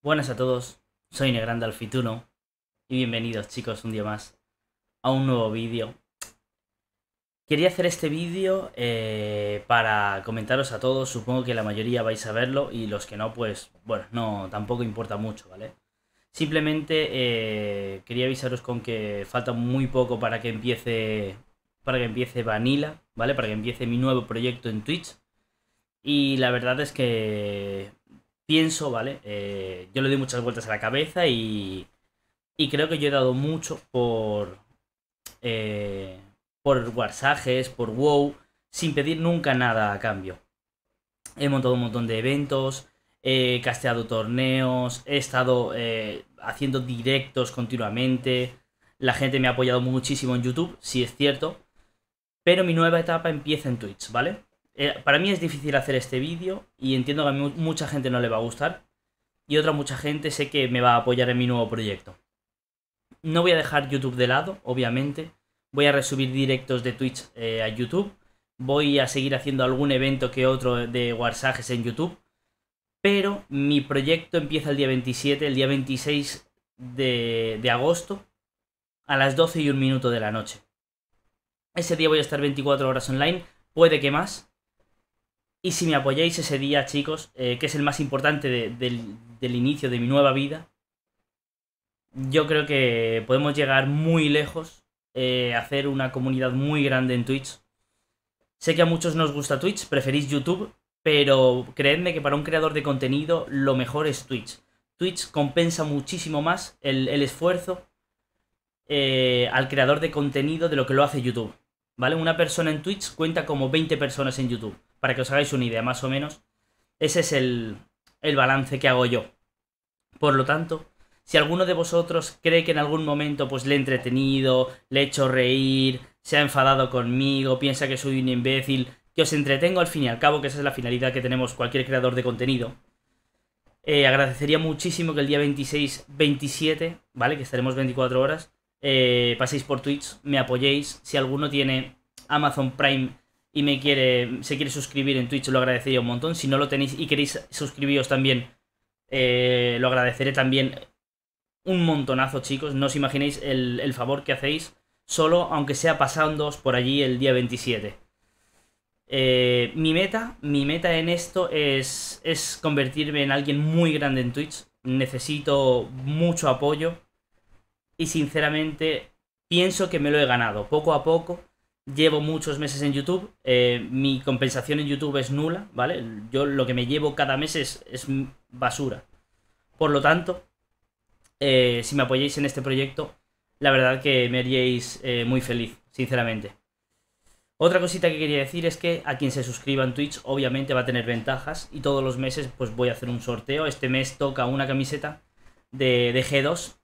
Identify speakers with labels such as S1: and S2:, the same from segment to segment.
S1: Buenas a todos, soy Negrandalfituno y bienvenidos chicos un día más a un nuevo vídeo. Quería hacer este vídeo eh, para comentaros a todos, supongo que la mayoría vais a verlo y los que no pues bueno, no, tampoco importa mucho, ¿vale? Simplemente eh, quería avisaros con que falta muy poco para que empiece para que empiece Vanilla, ¿vale? Para que empiece mi nuevo proyecto en Twitch. Y la verdad es que pienso, ¿vale? Eh, yo le doy muchas vueltas a la cabeza y, creo que yo he dado mucho por, eh, por warsages, por WoW, sin pedir nunca nada a cambio. He montado un montón de eventos, he casteado torneos, he estado eh, haciendo directos continuamente. La gente me ha apoyado muchísimo en YouTube, si es cierto. Pero mi nueva etapa empieza en Twitch, ¿vale? Eh, para mí es difícil hacer este vídeo y entiendo que a mucha gente no le va a gustar y otra mucha gente sé que me va a apoyar en mi nuevo proyecto. No voy a dejar YouTube de lado, obviamente. Voy a resubir directos de Twitch eh, a YouTube. Voy a seguir haciendo algún evento que otro de Warsajes en YouTube. Pero mi proyecto empieza el día 27, el día 26 de, de agosto, a las 12 y un minuto de la noche. Ese día voy a estar 24 horas online, puede que más. Y si me apoyáis ese día, chicos, eh, que es el más importante del, inicio de mi nueva vida, yo creo que podemos llegar muy lejos, eh, hacer una comunidad muy grande en Twitch. Sé que a muchos no os gusta Twitch, preferís YouTube, pero creedme que para un creador de contenido lo mejor es Twitch. Twitch compensa muchísimo más el, esfuerzo eh, al creador de contenido de lo que lo hace YouTube. ¿Vale? Una persona en Twitch cuenta como 20 personas en YouTube para que os hagáis una idea más o menos, ese es el, balance que hago yo. Por lo tanto, si alguno de vosotros cree que en algún momento pues le he entretenido, le he hecho reír, se ha enfadado conmigo, piensa que soy un imbécil, que os entretengo al fin y al cabo, que esa es la finalidad que tenemos cualquier creador de contenido. Eh, agradecería muchísimo que el día 26, 27, ¿vale? Que estaremos 24 horas, eh, paséis por Twitch, me apoyéis. Si alguno tiene Amazon Prime y me quiere, se quiere suscribir en Twitch, lo agradecería un montón. Si no lo tenéis y queréis suscribiros también, eh, lo agradeceré también un montonazo, chicos. No os imaginéis el, favor que hacéis, solo aunque sea pasándoos por allí el día 27. Eh, mi meta, mi meta en esto es, es convertirme en alguien muy grande en Twitch. Necesito mucho apoyo y sinceramente pienso que me lo he ganado. Poco a poco llevo muchos meses en YouTube, eh, mi compensación en YouTube es nula, ¿vale? Yo lo que me llevo cada mes es, basura. Por lo tanto, eh, si me apoyáis en este proyecto, la verdad que me haríais eh, muy feliz, sinceramente. Otra cosita que quería decir es que a quien se suscriba en Twitch obviamente va a tener ventajas y todos los meses pues voy a hacer un sorteo. Este mes toca una camiseta de, de G2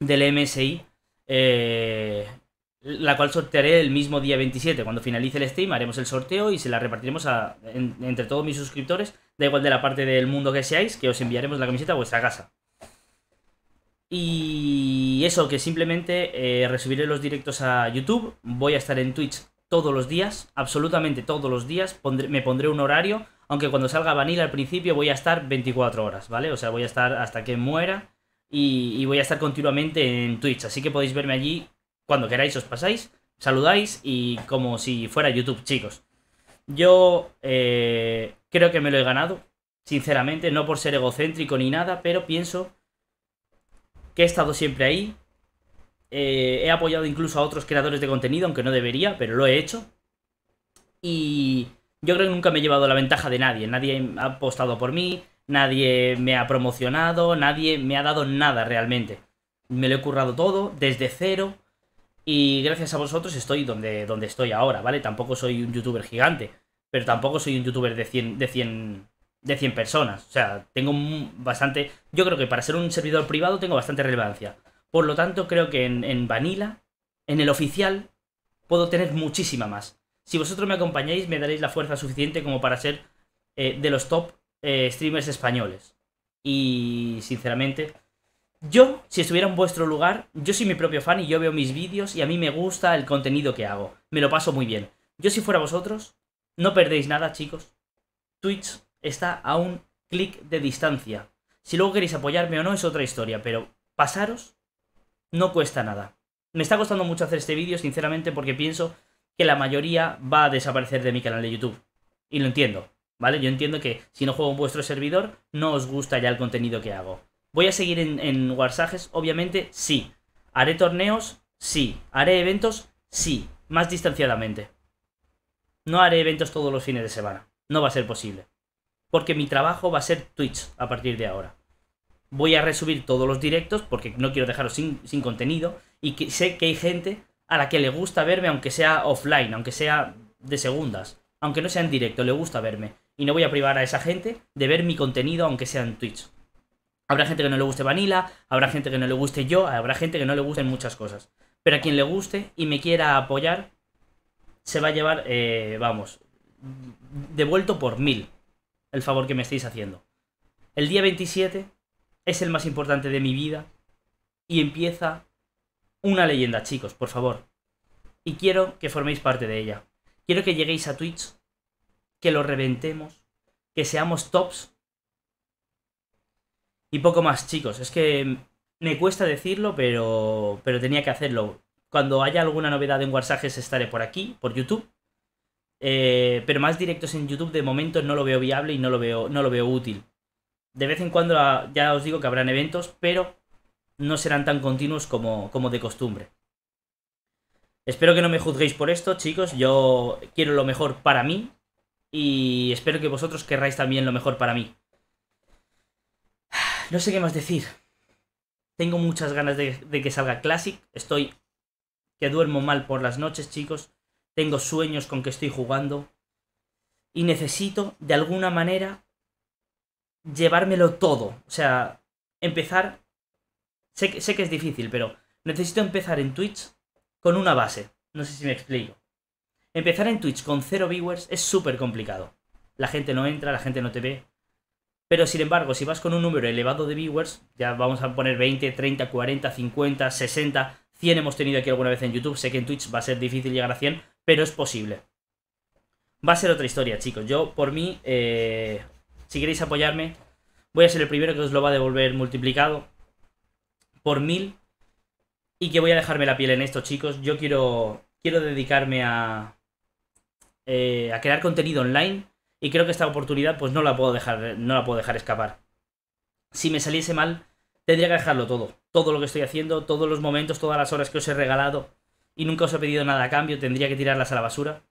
S1: del MSI. Eh, la cual sortearé el mismo día 27. Cuando finalice el stream haremos el sorteo y se la repartiremos entre todos mis suscriptores, da igual de la parte del mundo que seáis, que os enviaremos la camiseta a vuestra casa. Y eso, que simplemente eh, recibiré los directos a YouTube, voy a estar en Twitch todos los días, absolutamente todos los días, me pondré un horario, aunque cuando salga Vanilla al principio voy a estar 24 horas, ¿vale? O sea, voy a estar hasta que muera y, y voy a estar continuamente en Twitch, así que podéis verme allí cuando queráis os pasáis, saludáis y como si fuera YouTube, chicos. Yo eh, creo que me lo he ganado, sinceramente, no por ser egocéntrico ni nada, pero pienso que he estado siempre ahí. Eh, he apoyado incluso a otros creadores de contenido, aunque no debería, pero lo he hecho. Y yo creo que nunca me he llevado la ventaja de nadie. Nadie ha apostado por mí, nadie me ha promocionado, nadie me ha dado nada realmente. Me lo he currado todo, desde cero, y gracias a vosotros estoy donde, donde estoy ahora, ¿vale? Tampoco soy un youtuber gigante, pero tampoco soy un youtuber de 100, de 100, de 100 personas. O sea, tengo bastante... Yo creo que para ser un servidor privado tengo bastante relevancia. Por lo tanto, creo que en, Vanilla, en el oficial, puedo tener muchísima más. Si vosotros me acompañáis, me daréis la fuerza suficiente como para ser eh, de los top eh, streamers españoles. Y, sinceramente, yo, si estuviera en vuestro lugar, yo soy mi propio fan y yo veo mis vídeos y a mí me gusta el contenido que hago. Me lo paso muy bien. Yo si fuera vosotros, no perdéis nada, chicos. Twitch está a un clic de distancia. Si luego queréis apoyarme o no es otra historia, pero pasaros no cuesta nada. Me está costando mucho hacer este vídeo, sinceramente, porque pienso que la mayoría va a desaparecer de mi canal de YouTube. Y lo entiendo, ¿vale? Yo entiendo que si no juego en vuestro servidor, no os gusta ya el contenido que hago. ¿Voy a seguir en, en Obviamente sí. ¿Haré torneos? Sí. ¿Haré eventos? Sí. Más distanciadamente. No haré eventos todos los fines de semana. No va a ser posible. Porque mi trabajo va a ser Twitch a partir de ahora. Voy a resubir todos los directos porque no quiero dejaros sin, contenido. Y sé que hay gente a la que le gusta verme aunque sea offline, aunque sea de segundas. Aunque no sea en directo, le gusta verme. Y no voy a privar a esa gente de ver mi contenido aunque sea en Twitch. Habrá gente que no le guste Vanilla, habrá gente que no le guste yo, habrá gente que no le gusten muchas cosas. Pero a quien le guste y me quiera apoyar, se va a llevar, eh, vamos, devuelto por mil el favor que me estáis haciendo. El día 27 es el más importante de mi vida y empieza una leyenda, chicos, por favor. Y quiero que forméis parte de ella. Quiero que lleguéis a Twitch, que lo reventemos, que seamos tops y poco más, chicos. Es que me cuesta decirlo, pero, pero tenía que hacerlo. Cuando haya alguna novedad en Warsages estaré por aquí, por YouTube. Eh, pero más directos en YouTube de momento no lo veo viable y no lo veo, no lo veo útil. De vez en cuando ya os digo que habrán eventos, pero no serán tan continuos como, como de costumbre. Espero que no me juzguéis por esto, chicos. Yo quiero lo mejor para mí y espero que vosotros querráis también lo mejor para mí. No sé qué más decir. Tengo muchas ganas de, que salga Classic. Estoy que duermo mal por las noches, chicos. Tengo sueños con que estoy jugando. Y necesito, de alguna manera, llevármelo todo. O sea, empezar... sé que es difícil, pero necesito empezar en Twitch con una base. No sé si me explico. Empezar en Twitch con cero viewers es súper complicado. La gente no entra, la gente no te ve. Pero sin embargo, si vas con un número elevado de viewers, ya vamos a poner 20, 30, 40, 50, 60, 100 hemos tenido aquí alguna vez en YouTube, sé que en Twitch va a ser difícil llegar a 100, pero es posible. Va a ser otra historia, chicos. Yo, por mí, eh, si queréis apoyarme, voy a ser el primero que os lo va a devolver multiplicado por 1000 y que voy a dejarme la piel en esto, chicos. Yo quiero, quiero dedicarme a, eh, a crear contenido online y creo que esta oportunidad pues no la puedo dejar, no la puedo dejar escapar. Si me saliese mal, tendría que dejarlo todo, todo lo que estoy haciendo, todos los momentos, todas las horas que os he regalado y nunca os he pedido nada a cambio, tendría que tirarlas a la basura.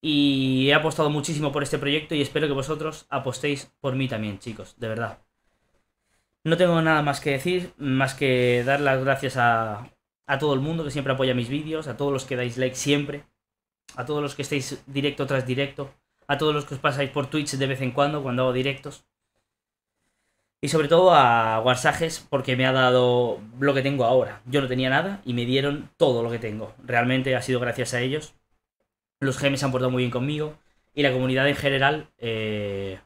S1: Y he apostado muchísimo por este proyecto y espero que vosotros apostéis por mí también, chicos, de verdad. No tengo nada más que decir, más que dar las gracias a, a todo el mundo que siempre apoya mis vídeos, a todos los que dais like siempre, a todos los que estéis directo tras directo, a todos los que os pasáis por Twitch de vez en cuando, cuando hago directos. Y sobre todo a Warsages, porque me ha dado lo que tengo ahora. Yo no tenía nada y me dieron todo lo que tengo. Realmente ha sido gracias a ellos. Los gemes se han portado muy bien conmigo. Y la comunidad en general, eh,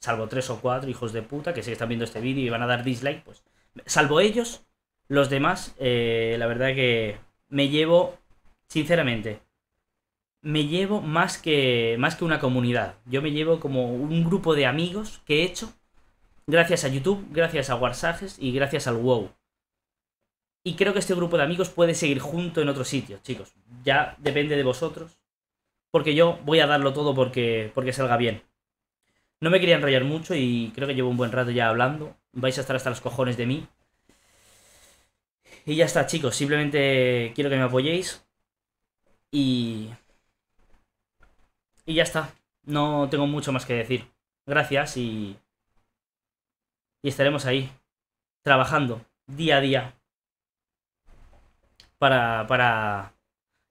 S1: salvo tres o cuatro hijos de puta que sé que están viendo este vídeo y van a dar dislike, pues salvo ellos, los demás, eh, la verdad que me llevo, sinceramente, me llevo más que, más que una comunidad. Yo me llevo como un grupo de amigos que he hecho gracias a YouTube, gracias a Warsages y gracias al WoW. Y creo que este grupo de amigos puede seguir junto en otro sitio, chicos. Ya depende de vosotros. Porque yo voy a darlo todo porque, porque salga bien. No me quería enrollar mucho y creo que llevo un buen rato ya hablando. Vais a estar hasta los cojones de mí. Y ya está, chicos. Simplemente quiero que me apoyéis. Y y ya está. No tengo mucho más que decir. Gracias y... Y estaremos ahí, trabajando día a día para, para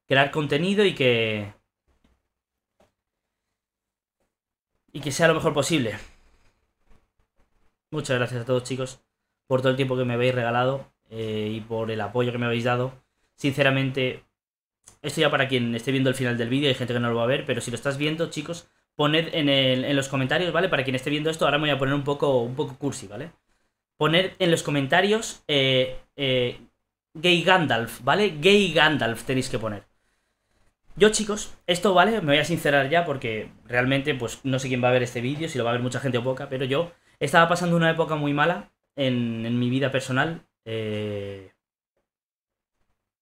S1: crear contenido y que... Y que sea lo mejor posible. Muchas gracias a todos chicos por todo el tiempo que me habéis regalado eh, y por el apoyo que me habéis dado. Sinceramente, esto ya para quien esté viendo el final del vídeo, hay gente que no lo va a ver, pero si lo estás viendo, chicos, poned en, los comentarios, ¿vale? Para quien esté viendo esto, ahora me voy a poner un poco, un poco cursi, ¿vale? Poned en los comentarios eh, eh, Gay Gandalf, ¿vale? Gay Gandalf tenéis que poner. Yo, chicos, esto, ¿vale? Me voy a sincerar ya porque realmente, pues, no sé quién va a ver este vídeo, si lo va a ver mucha gente o poca, pero yo estaba pasando una época muy mala en, en mi vida personal. Eh...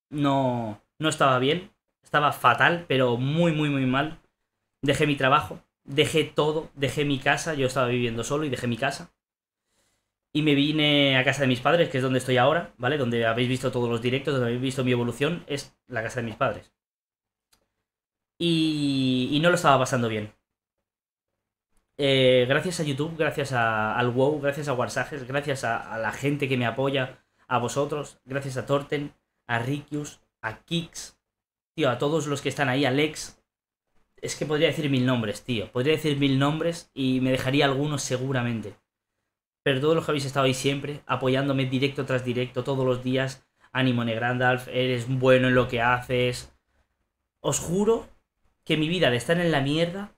S1: No no estaba bien, estaba fatal, pero muy, muy, muy mal. Dejé mi trabajo, dejé todo, dejé mi casa, yo estaba viviendo solo y dejé mi casa. Y me vine a casa de mis padres, que es donde estoy ahora, ¿vale? Donde habéis visto todos los directos, donde habéis visto mi evolución, es la casa de mis padres. Y, y no lo estaba pasando bien. Eh, gracias a YouTube, gracias a, al WoW, gracias a Warsages, gracias a, a, la gente que me apoya, a vosotros, gracias a Torten, a Rikius, a Kix, tío, a todos los que están ahí, a Lex. Es que podría decir mil nombres, tío. Podría decir mil nombres y me dejaría algunos seguramente. Pero todos los que habéis estado ahí siempre, apoyándome directo tras directo, todos los días. Ánimo, Negrandalf, eres bueno en lo que haces. Os juro que mi vida de estar en la mierda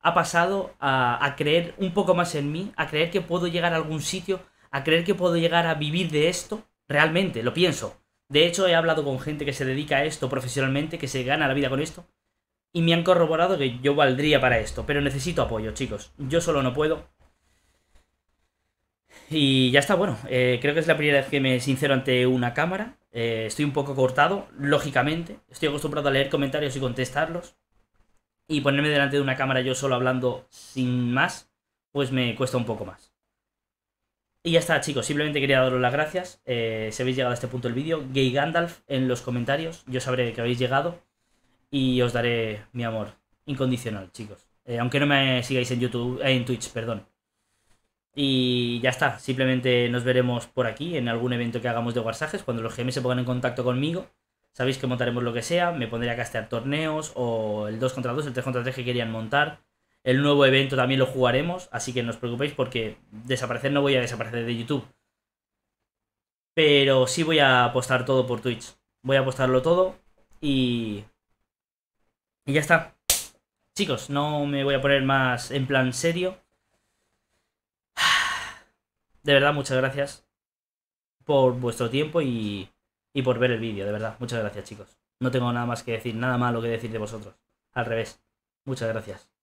S1: ha pasado a, a, creer un poco más en mí, a creer que puedo llegar a algún sitio, a creer que puedo llegar a vivir de esto. Realmente, lo pienso. De hecho, he hablado con gente que se dedica a esto profesionalmente, que se gana la vida con esto, y me han corroborado que yo valdría para esto, pero necesito apoyo, chicos. Yo solo no puedo. Y ya está, bueno, eh, creo que es la primera vez que me sincero ante una cámara. Eh, estoy un poco cortado, lógicamente. Estoy acostumbrado a leer comentarios y contestarlos. Y ponerme delante de una cámara yo solo hablando sin más, pues me cuesta un poco más. Y ya está, chicos. Simplemente quería daros las gracias. Eh, si habéis llegado a este punto del vídeo, Gay Gandalf en los comentarios. Yo sabré que habéis llegado y os daré mi amor incondicional, chicos. Eh, aunque no me sigáis en YouTube, eh, en Twitch, perdón. Y ya está, simplemente nos veremos por aquí en algún evento que hagamos de Warsajes. Cuando los GM se pongan en contacto conmigo, sabéis que montaremos lo que sea. Me pondré a castear torneos o el 2 contra 2, el 3 contra 3 que querían montar. El nuevo evento también lo jugaremos, así que no os preocupéis porque desaparecer no voy a desaparecer de YouTube. Pero sí voy a apostar todo por Twitch. Voy a apostarlo todo y... Y ya está. Chicos, no me voy a poner más en plan serio. De verdad, muchas gracias por vuestro tiempo y, y por ver el vídeo, de verdad. Muchas gracias, chicos. No tengo nada más que decir, nada malo que decir de vosotros. Al revés. Muchas gracias.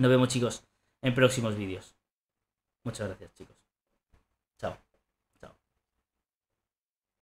S1: Nos vemos chicos en próximos vídeos. Muchas gracias chicos.